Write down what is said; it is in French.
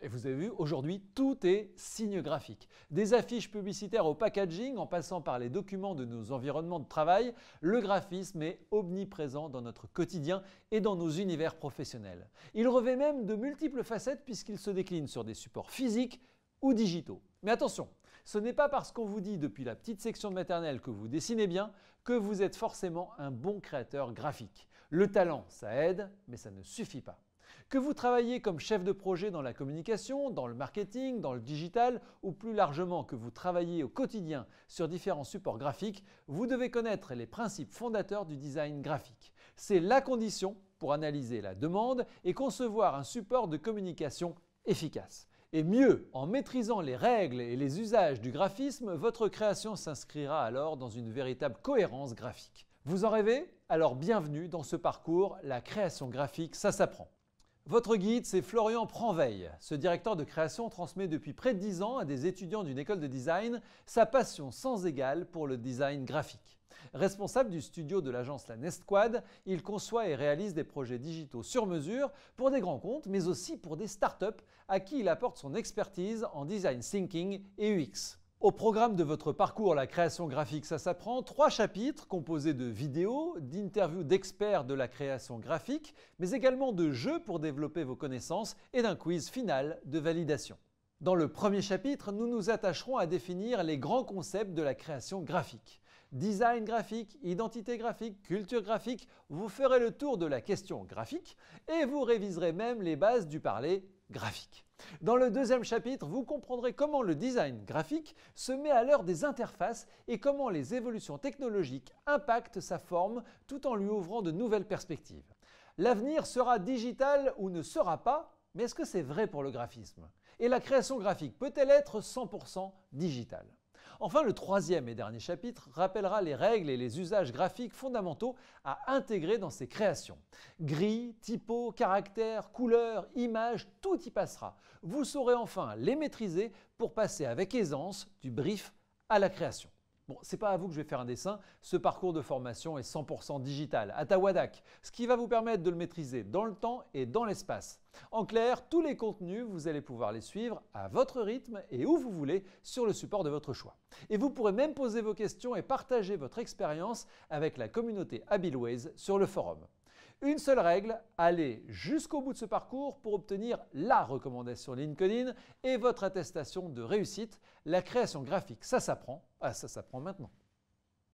Et vous avez vu, aujourd'hui, tout est signe graphique. Des affiches publicitaires au packaging, en passant par les documents de nos environnements de travail, le graphisme est omniprésent dans notre quotidien et dans nos univers professionnels. Il revêt même de multiples facettes puisqu'il se décline sur des supports physiques ou digitaux. Mais attention, ce n'est pas parce qu'on vous dit depuis la petite section de maternelle que vous dessinez bien que vous êtes forcément un bon créateur graphique. Le talent, ça aide, mais ça ne suffit pas. Que vous travaillez comme chef de projet dans la communication, dans le marketing, dans le digital ou plus largement que vous travaillez au quotidien sur différents supports graphiques, vous devez connaître les principes fondateurs du design graphique. C'est la condition pour analyser la demande et concevoir un support de communication efficace. Et mieux, en maîtrisant les règles et les usages du graphisme, votre création s'inscrira alors dans une véritable cohérence graphique. Vous en rêvez Alors bienvenue dans ce parcours, la création graphique, ça s'apprend. Votre guide, c'est Florian Pranveille. Ce directeur de création transmet depuis près de 10 ans à des étudiants d'une école de design sa passion sans égale pour le design graphique. Responsable du studio de l'agence La Nest Quad, il conçoit et réalise des projets digitaux sur mesure pour des grands comptes, mais aussi pour des startups à qui il apporte son expertise en design thinking et UX. Au programme de votre parcours La création graphique, ça s'apprend, trois chapitres composés de vidéos, d'interviews d'experts de la création graphique, mais également de jeux pour développer vos connaissances et d'un quiz final de validation. Dans le premier chapitre, nous nous attacherons à définir les grands concepts de la création graphique. Design graphique, identité graphique, culture graphique, vous ferez le tour de la question graphique et vous réviserez même les bases du parler graphique. Dans le deuxième chapitre, vous comprendrez comment le design graphique se met à l'heure des interfaces et comment les évolutions technologiques impactent sa forme tout en lui ouvrant de nouvelles perspectives. L'avenir sera digital ou ne sera pas, mais est-ce que c'est vrai pour le graphisme Et la création graphique peut-elle être 100% digitale Enfin, le troisième et dernier chapitre rappellera les règles et les usages graphiques fondamentaux à intégrer dans ses créations. Gris, typo, caractères, couleurs, images, tout y passera. Vous saurez enfin les maîtriser pour passer avec aisance du brief à la création. Bon, c'est pas à vous que je vais faire un dessin, ce parcours de formation est 100% digital, à Tawadak, ce qui va vous permettre de le maîtriser dans le temps et dans l'espace. En clair, tous les contenus, vous allez pouvoir les suivre à votre rythme et où vous voulez sur le support de votre choix. Et vous pourrez même poser vos questions et partager votre expérience avec la communauté Abilways sur le forum. Une seule règle, allez jusqu'au bout de ce parcours pour obtenir la recommandation LinkedIn et votre attestation de réussite. La création graphique, ça s'apprend. Ah, ça s'apprend maintenant.